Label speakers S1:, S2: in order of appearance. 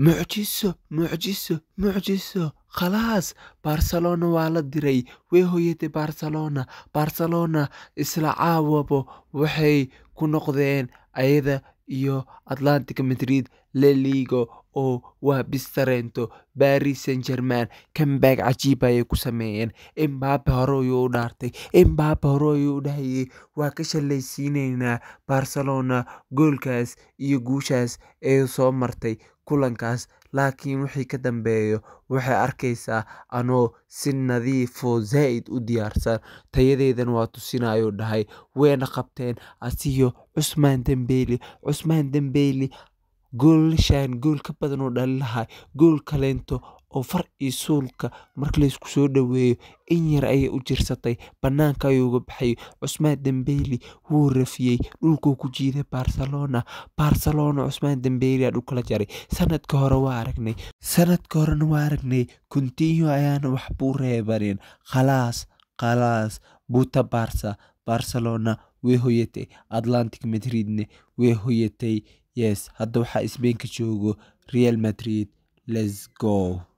S1: Mucjiso, mucjiso, mucjiso. Khalaas, Barcelona waa la diray. Way hooyatay Barcelona. Barcelona isla caawabo waxay ku noqdeen ayada iyo Atlantic Madrid le ligo oo waa bistarento baris Saint-Germain comeback cajiib ayay ku sameeyeen Mbappe hore ayuu u dhaartay Mbappe hore ayuu u dhahayay waa ka shalaysiinaynaa Barcelona goolkaas iyo guushaas ee soo martay kulankaas laakiin wixii ka dambeeyo waxay arkaysaa anoo si nadiif zaa-id u diyaarsan tayadeedan waa tusinay dhahay wayna qabteen asiyo Cusmaan dembeeli Cusmaan Dembele goolashan gool ka badan oo dhalin lahaa gool kaleento oo far iyo suulka marka laysku soo dhaweeyo in yar ayay u jirsatay bannaanka ayuu uga baxay cusmaan dembeyli wuu rafiyey dhulkuu ku jiiday barcelona barcelona cusmaan dembeyli aa dhulkala jaray sanadka hore waa aragnay sanadka horena waa aragnay kontinyo ayaana waxbuu reebaneen khalaas khalaas buuta barsa barcelona way hoyatay atlantic madridne way hoyatay yes hadda waxaa isbeen joogo real madrid lesgo